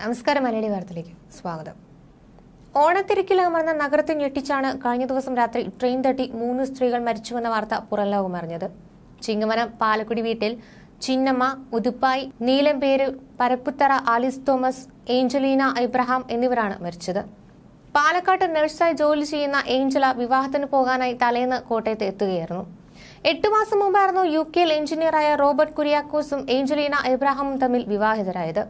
നമസ്കാരം മലയാളി വാർത്തയിലേക്ക് സ്വാഗതം ഓണത്തിരക്കിലാമെന്ന നഗരത്തെ ഞെട്ടിച്ചാണ് കഴിഞ്ഞ ദിവസം രാത്രി ട്രെയിൻ തട്ടി മൂന്ന് സ്ത്രീകൾ മരിച്ചുവെന്ന വാർത്ത അറിഞ്ഞത് ചിങ്ങമനം പാലക്കുടി വീട്ടിൽ ചിന്നമ്മ ഉതുപ്പായി നീലംപേര് പരപ്പുത്തറ ആലിസ് തോമസ് ഏഞ്ചലീന ഇബ്രഹാം എന്നിവരാണ് മരിച്ചത് പാലക്കാട്ട് നഴ്സായി ജോലി ചെയ്യുന്ന ഏഞ്ചല വിവാഹത്തിന് പോകാനായി തലേന്ന് കോട്ടയത്ത് എത്തുകയായിരുന്നു എട്ടു മാസം മുമ്പായിരുന്നു യു കെയിൽ എഞ്ചിനീയറായ റോബർട്ട് കുര്യാക്കോസും ഏഞ്ചലീന ഇബ്രാഹാമും തമ്മിൽ വിവാഹിതരായത്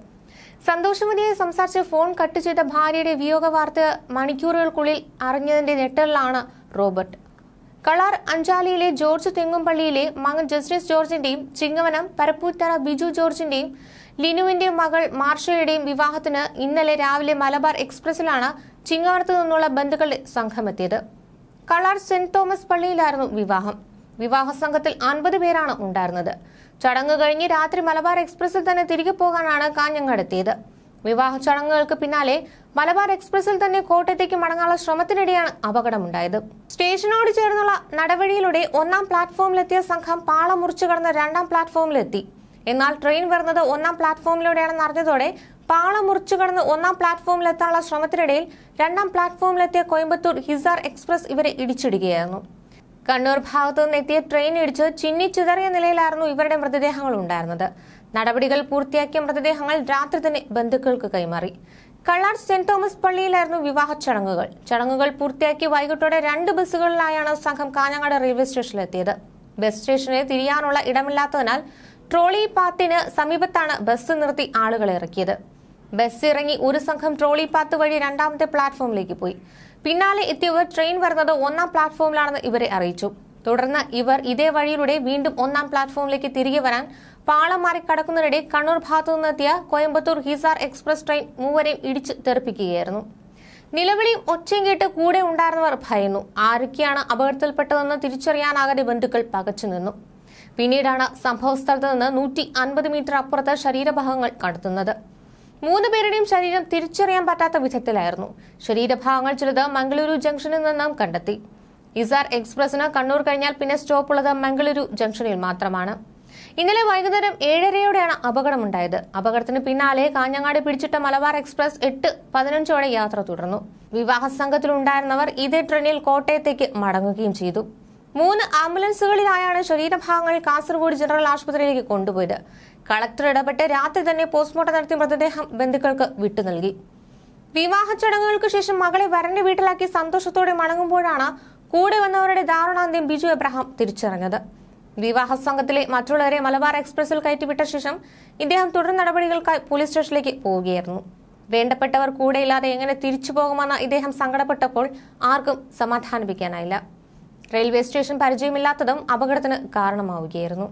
സന്തോഷവതിയെ സംസാരിച്ച് ഫോൺ കട്ട് ചെയ്ത ഭാര്യയുടെ വിയോഗ വാർത്ത മണിക്കൂറുകൾക്കുള്ളിൽ അറിഞ്ഞതിന്റെ ഞെട്ടലിലാണ് റോബർട്ട് കളാർ അഞ്ചാലിയിലെ ജോർജ് തെങ്ങുംപള്ളിയിലെ മകൻ ജസ്റ്റിസ് ജോർജിന്റെയും ചിങ്ങവനം പരപ്പൂത്തറ ബിജു ജോർജിന്റെയും ലിനുവിന്റെ മകൾ മാർഷയുടെയും വിവാഹത്തിന് ഇന്നലെ രാവിലെ മലബാർ എക്സ്പ്രസിലാണ് ചിങ്ങവനത്ത് നിന്നുള്ള ബന്ധുക്കളുടെ സംഘമെത്തിയത് കളാർ സെന്റ് തോമസ് പള്ളിയിലായിരുന്നു വിവാഹം വിവാഹ സംഘത്തിൽ അൻപത് പേരാണ് ഉണ്ടായിരുന്നത് ചടങ്ങ് കഴിഞ്ഞ് രാത്രി മലബാർ എക്സ്പ്രസിൽ തന്നെ തിരികെ പോകാനാണ് കാഞ്ഞങ്ങാടെത്തിയത് വിവാഹ ചടങ്ങുകൾക്ക് പിന്നാലെ മലബാർ എക്സ്പ്രസിൽ തന്നെ കോട്ടയത്തേക്ക് മടങ്ങാനുള്ള ശ്രമത്തിനിടെയാണ് അപകടമുണ്ടായത് സ്റ്റേഷനോട് ചേർന്നുള്ള നടപടിയിലൂടെ ഒന്നാം പ്ലാറ്റ്ഫോമിലെത്തിയ സംഘം പാള മുറിച്ചു കടന്ന് രണ്ടാം പ്ലാറ്റ്ഫോമിലെത്തി എന്നാൽ ട്രെയിൻ വരുന്നത് ഒന്നാം പ്ലാറ്റ്ഫോമിലൂടെയാണെന്ന് അറിഞ്ഞതോടെ പാള മുറിച്ചു കടന്ന് ഒന്നാം പ്ലാറ്റ്ഫോമിലെത്താനുള്ള ശ്രമത്തിനിടയിൽ രണ്ടാം പ്ലാറ്റ്ഫോമിലെത്തിയ കോയമ്പത്തൂർ ഹിസാർ എക്സ്പ്രസ് ഇവരെ ഇടിച്ചിടുകയായിരുന്നു കണ്ണൂർ ഭാഗത്തു നിന്നെത്തിയ ട്രെയിൻ ഇടിച്ച് ചിന്നി ചിതറിയ നിലയിലായിരുന്നു ഇവരുടെ മൃതദേഹങ്ങൾ ഉണ്ടായിരുന്നത് നടപടികൾ പൂർത്തിയാക്കിയ മൃതദേഹങ്ങൾ രാത്രി തന്നെ ബന്ധുക്കൾക്ക് കൈമാറി കള്ളാർ സെന്റ് തോമസ് പള്ളിയിലായിരുന്നു വിവാഹ ചടങ്ങുകൾ ചടങ്ങുകൾ പൂർത്തിയാക്കി വൈകിട്ടോടെ രണ്ട് ബസ്സുകളിലായാണ് സംഘം കാഞ്ഞങ്ങാട് റെയിൽവേ സ്റ്റേഷനിലെത്തിയത് ബസ് സ്റ്റേഷനിൽ തിരിയാനുള്ള ഇടമില്ലാത്തതിനാൽ ട്രോളി പാത്തിന് സമീപത്താണ് ബസ് നിർത്തി ആളുകളെ ഇറക്കിയത് ബസ് ഇറങ്ങി ഒരു സംഘം ട്രോളി പാത്ത് വഴി രണ്ടാമത്തെ പ്ലാറ്റ്ഫോമിലേക്ക് പോയി പിന്നാലെ എത്തിയവർ ട്രെയിൻ വരുന്നത് ഒന്നാം പ്ലാറ്റ്ഫോമിലാണെന്ന് ഇവരെ അറിയിച്ചു തുടർന്ന് ഇവർ ഇതേ വഴിയിലൂടെ വീണ്ടും ഒന്നാം പ്ലാറ്റ്ഫോമിലേക്ക് തിരികെ വരാൻ പാളം മാറി കടക്കുന്നതിനിടെ കണ്ണൂർ ഭാഗത്തു നിന്നെത്തിയ കോയമ്പത്തൂർ ഹിസാർ എക്സ്പ്രസ് ട്രെയിൻ മൂവരെയും ഇടിച്ചു തെറിപ്പിക്കുകയായിരുന്നു നിലവിളിയും ഒച്ചയും കേട്ട് കൂടെ ഉണ്ടായിരുന്നവർ ഭയന്നു ആരൊക്കെയാണ് അപകടത്തിൽപ്പെട്ടതെന്ന് തിരിച്ചറിയാനാകാതെ ബന്ധുക്കൾ പകച്ചു നിന്നു പിന്നീടാണ് സംഭവസ്ഥലത്ത് നിന്ന് നൂറ്റി അൻപത് മീറ്റർ അപ്പുറത്ത് ശരീരഭാഗങ്ങൾ കണ്ടെത്തുന്നത് മൂന്ന് പേരുടെയും ശരീരം തിരിച്ചറിയാൻ പറ്റാത്ത വിധത്തിലായിരുന്നു ശരീരഭാഗങ്ങൾ ചിലത് മംഗളൂരു ജംഗ്ഷനിൽ നിന്നും കണ്ടെത്തി ഇസാർ എക്സ്പ്രസിന് കണ്ണൂർ കഴിഞ്ഞാൽ പിന്നെ ഉള്ളത് മംഗളൂരു ജംഗ്ഷനിൽ മാത്രമാണ് ഇന്നലെ വൈകുന്നേരം ഏഴരയോടെയാണ് അപകടമുണ്ടായത് അപകടത്തിന് പിന്നാലെ കാഞ്ഞങ്ങാട് പിടിച്ചിട്ട മലബാർ എക്സ്പ്രസ് എട്ട് പതിനഞ്ചോടെ യാത്ര തുടർന്നു വിവാഹ സംഘത്തിലുണ്ടായിരുന്നവർ ഇതേ ട്രെയിനിൽ കോട്ടയത്തേക്ക് മടങ്ങുകയും ചെയ്തു മൂന്ന് ആംബുലൻസുകളിലായാണ് ശരീരഭാഗങ്ങൾ കാസർഗോഡ് ജനറൽ ആശുപത്രിയിലേക്ക് കൊണ്ടുപോയത് കളക്ടർ ഇടപെട്ട് രാത്രി തന്നെ പോസ്റ്റ്മോർട്ടം നടത്തിയ മൃതദേഹം ബന്ധുക്കൾക്ക് വിട്ടു നൽകി വിവാഹ ചടങ്ങുകൾക്ക് ശേഷം മകളെ വരന്റെ വീട്ടിലാക്കി സന്തോഷത്തോടെ മടങ്ങുമ്പോഴാണ് കൂടെ വന്നവരുടെ ദാരുണാന്ത്യം ബിജു എബ്രഹാം തിരിച്ചറിഞ്ഞത് വിവാഹ സംഘത്തിലെ മറ്റുള്ളവരെ മലബാർ എക്സ്പ്രസിൽ കയറ്റിവിട്ട ശേഷം ഇദ്ദേഹം തുടർ നടപടികൾക്കായി പോലീസ് സ്റ്റേഷനിലേക്ക് പോവുകയായിരുന്നു വേണ്ടപ്പെട്ടവർ കൂടെയില്ലാതെ എങ്ങനെ തിരിച്ചു പോകുമെന്ന് ഇദ്ദേഹം സങ്കടപ്പെട്ടപ്പോൾ ആർക്കും സമാധാനിപ്പിക്കാനായില്ല റെയിൽവേ സ്റ്റേഷൻ പരിചയമില്ലാത്തതും അപകടത്തിന് കാരണമാവുകയായിരുന്നു